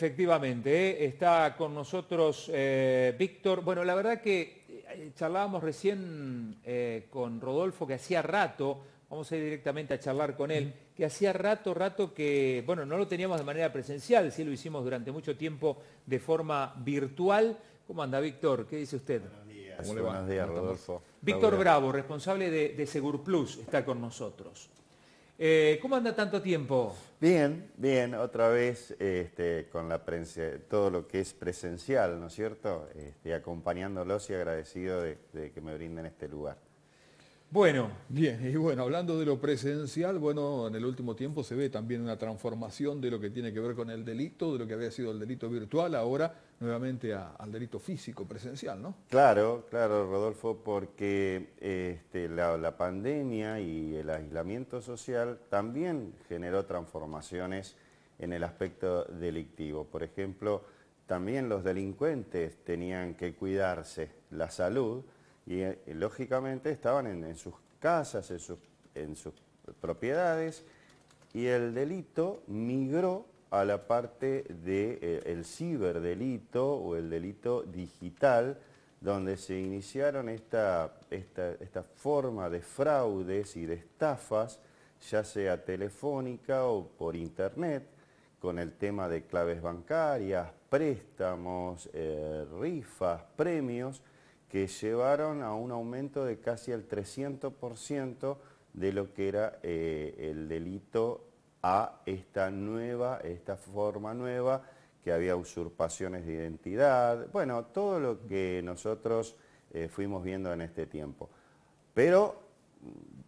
Efectivamente, ¿eh? está con nosotros eh, Víctor. Bueno, la verdad que eh, charlábamos recién con Rodolfo, que hacía rato, vamos a ir directamente a charlar con él, que hacía rato, rato que, bueno, no lo teníamos de manera presencial, sí lo hicimos durante mucho tiempo de forma virtual. ¿Cómo anda, Víctor? ¿Qué dice usted? Buenos días. Buenos días, Rodolfo. Víctor Bravo, responsable de, de Segur Plus, está con nosotros. Eh, ¿Cómo anda tanto tiempo? Bien, bien, otra vez este, con la todo lo que es presencial, ¿no es cierto? Este, acompañándolos y agradecido de que me brinden este lugar. Bueno, bien, y bueno, hablando de lo presencial, bueno, en el último tiempo se ve también una transformación de lo que tiene que ver con el delito, de lo que había sido el delito virtual, ahora nuevamente al delito físico presencial, ¿no? Claro, claro, Rodolfo, porque este, la pandemia y el aislamiento social también generó transformaciones en el aspecto delictivo. Por ejemplo, también los delincuentes tenían que cuidarse la salud, y eh, lógicamente estaban en, sus casas, en sus, propiedades, y el delito migró a la parte del de, eh, ciberdelito o el delito digital, donde se iniciaron esta, forma de fraudes y de estafas, ya sea telefónica o por internet, con el tema de claves bancarias, préstamos, eh, rifas, premios, que llevaron a un aumento de casi el 300% de lo que era eh, el delito a esta nueva, esta forma nueva, que había usurpaciones de identidad, bueno, todo lo que nosotros eh, fuimos viendo en este tiempo. Pero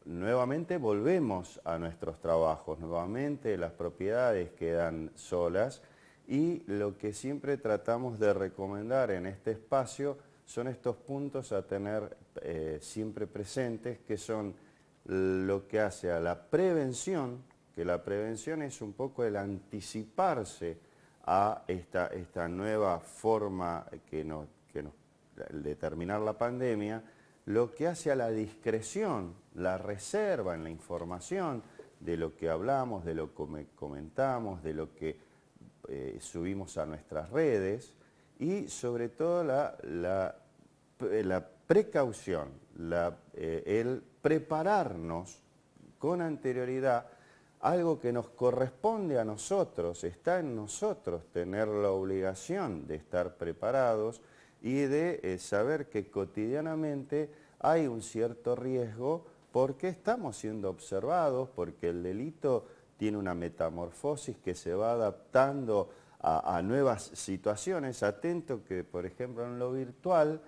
mm, nuevamente volvemos a nuestros trabajos, nuevamente las propiedades quedan solas y lo que siempre tratamos de recomendar en este espacio son estos puntos a tener eh, siempre presentes, que son lo que hace a la prevención, que la prevención es un poco el anticiparse a esta, nueva forma que nos, que de terminar la pandemia, lo que hace a la discreción, la reserva en la información de lo que hablamos, de lo que comentamos, de lo que eh, subimos a nuestras redes, y sobre todo la, precaución, eh, el prepararnos con anterioridad algo que nos corresponde a nosotros, está en nosotros tener la obligación de estar preparados y de eh, saber que cotidianamente hay un cierto riesgo porque estamos siendo observados, porque el delito tiene una metamorfosis que se va adaptando a, nuevas situaciones, atento que, por ejemplo, en lo virtual,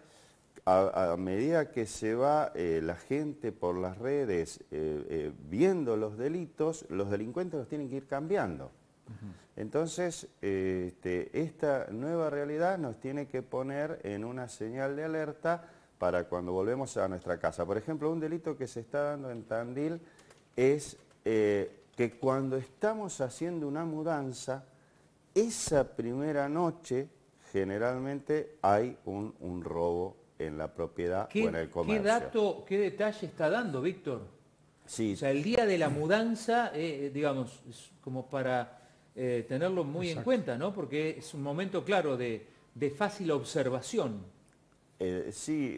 a, medida que se va eh, la gente por las redes eh, eh, viendo los delitos, los delincuentes los tienen que ir cambiando. Entonces, este, esta nueva realidad nos tiene que poner en una señal de alerta para cuando volvemos a nuestra casa. Por ejemplo, un delito que se está dando en Tandil es que cuando estamos haciendo una mudanza, esa primera noche generalmente hay un, robo en la propiedad o en el comercio. ¿Qué dato, qué detalle está dando, Víctor? Sí. O sea, el día de la mudanza, eh, eh, digamos, es como para eh, tenerlo muy en cuenta, ¿no? Porque es un momento, claro, de, fácil observación. sí,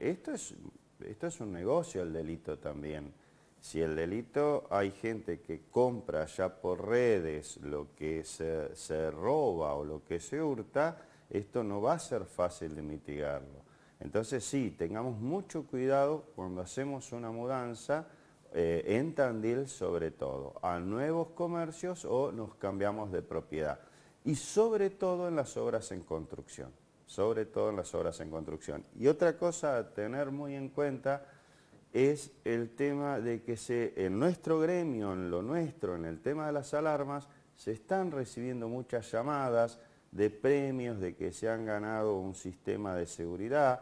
esto, esto es un negocio el delito también. Si el delito hay gente que compra ya por redes lo que se, roba o lo que se hurta, esto no va a ser fácil de mitigarlo. Entonces sí, tengamos mucho cuidado cuando hacemos una mudanza eh, en Tandil sobre todo, a nuevos comercios o nos cambiamos de propiedad. Y sobre todo en las obras en construcción, sobre todo en las obras en construcción. Y otra cosa a tener muy en cuenta es el tema de que en nuestro gremio, en lo nuestro, en el tema de las alarmas, se están recibiendo muchas llamadas de premios, de que se han ganado un sistema de seguridad.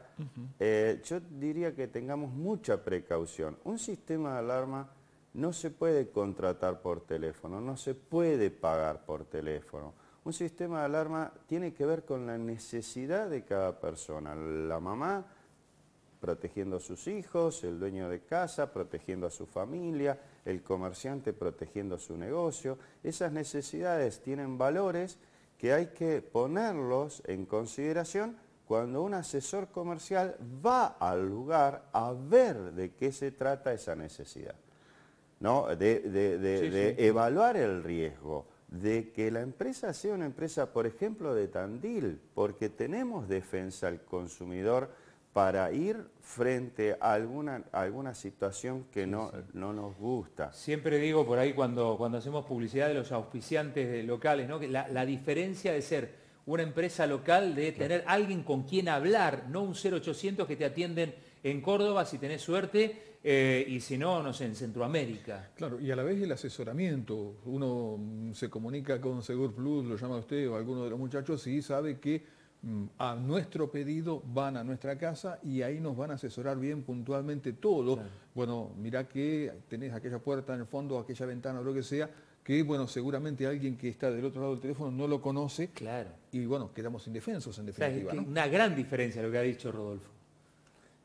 Eh, yo diría que tengamos mucha precaución. Un sistema de alarma no se puede contratar por teléfono, no se puede pagar por teléfono. Un sistema de alarma tiene que ver con la necesidad de cada persona. La mamá protegiendo a sus hijos, el dueño de casa protegiendo a su familia, el comerciante protegiendo su negocio. Esas necesidades tienen valores que hay que ponerlos en consideración cuando un asesor comercial va al lugar a ver de qué se trata esa necesidad, ¿no? de, evaluar el riesgo, de que la empresa sea una empresa, por ejemplo, de Tandil, porque tenemos defensa al consumidor para ir frente a alguna, alguna situación que no, nos gusta. Siempre digo por ahí cuando, cuando hacemos publicidad de los auspiciantes locales, ¿no? la, diferencia de ser una empresa local, de tener alguien con quien hablar, no un 0800 que te atienden en Córdoba si tenés suerte, eh, y si no, no sé, en Centroamérica. Claro, y a la vez el asesoramiento. Uno se comunica con Segur Plus, lo llama usted o alguno de los muchachos y sabe que Mm, a nuestro pedido van a nuestra casa y ahí nos van a asesorar bien puntualmente todo. Bueno, mirá que tenés aquella puerta en el fondo, aquella ventana o lo que sea, que bueno, seguramente alguien que está del otro lado del teléfono no lo conoce. Claro. Y bueno, quedamos indefensos en definitiva. Una gran diferencia lo que ha dicho Rodolfo.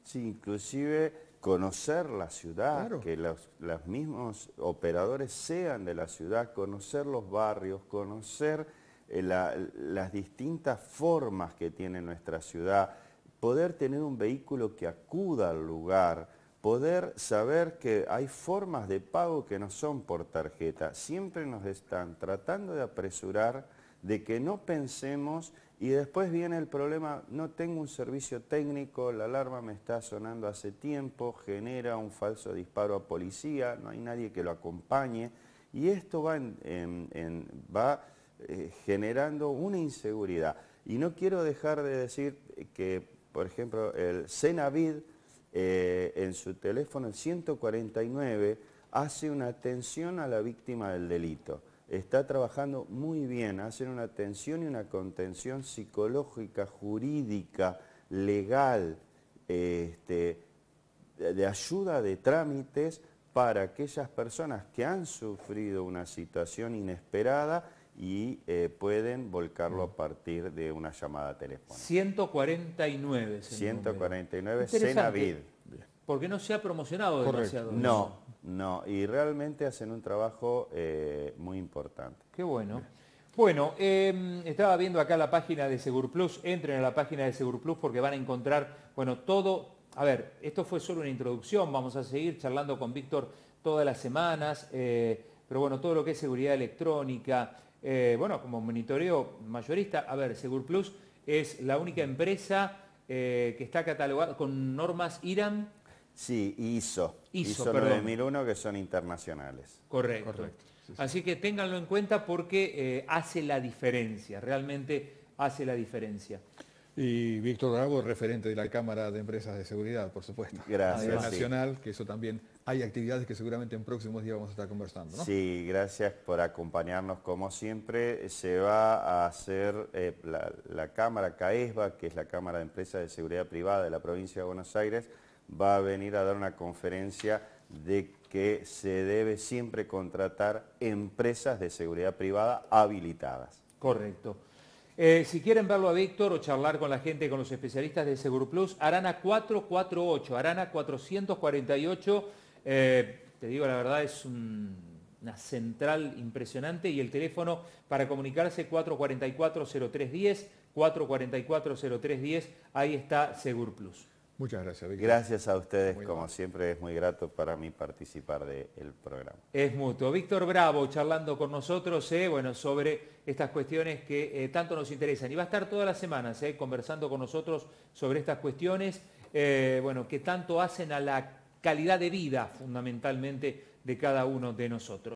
Sí, inclusive conocer la ciudad, que los, los mismos operadores sean de la ciudad, conocer los barrios, conocer eh, las distintas formas que tiene nuestra ciudad, poder tener un vehículo que acuda al lugar, poder saber que hay formas de pago que no son por tarjeta. Siempre nos están tratando de apresurar, de que no pensemos y después viene el problema, no tengo un servicio técnico, la alarma me está sonando hace tiempo, genera un falso disparo a policía, no hay nadie que lo acompañe y esto va, en, va eh, generando una inseguridad. Y no quiero dejar de decir que, por ejemplo, el Senavid, eh, en su teléfono el 149 hace una atención a la víctima del delito. Está trabajando muy bien, hacen una atención y una contención psicológica, jurídica, legal, este, de ayuda de trámites para aquellas personas que han sufrido una situación inesperada y eh, pueden volcarlo a partir de una llamada telefónica. 149. señor. 149, Cenavid. Porque no se ha promocionado demasiado. No, no, y realmente hacen un trabajo eh, muy importante. Qué bueno. Bueno, em, estaba viendo acá la página de Plus. entren a la página de Plus porque van a encontrar, bueno, todo, a ver, esto fue solo una introducción, vamos a seguir charlando con Víctor todas las semanas, eh, pero bueno, todo lo que es seguridad electrónica, eh, bueno, como monitoreo mayorista, a ver, Segur Plus es la única empresa eh, que está catalogada con normas IRAM. Sí, ISO. ISO, ISO 9001 que son internacionales. Correcto. Así que ténganlo en cuenta porque eh, hace la diferencia, realmente hace la diferencia. Y Víctor Bravo, referente de la Cámara de Empresas de Seguridad, por supuesto. Gracias. A nivel nacional, que eso también hay actividades que seguramente en próximos días vamos a estar conversando. ¿no? Sí, gracias por acompañarnos como siempre. Se va a hacer eh, la, Cámara CAESBA, que es la Cámara de Empresas de Seguridad Privada de la provincia de Buenos Aires, va a venir a dar una conferencia de que se debe siempre contratar empresas de seguridad privada habilitadas. Correcto. Eh, si quieren verlo a Víctor o charlar con la gente, con los especialistas de Seguro Plus, Arana 448, Arana 448 eh, te digo la verdad, es una central impresionante y el teléfono para comunicarse 444-0310, 444-0310, ahí está Segur Plus. Muchas gracias, Victor. Gracias a ustedes, como siempre es muy grato para mí participar del programa. Es mutuo. Víctor Bravo charlando con nosotros eh, bueno, sobre estas cuestiones que eh, tanto nos interesan. Y va a estar todas las semanas conversando con nosotros sobre estas cuestiones bueno, que tanto hacen a la calidad de vida fundamentalmente de cada uno de nosotros.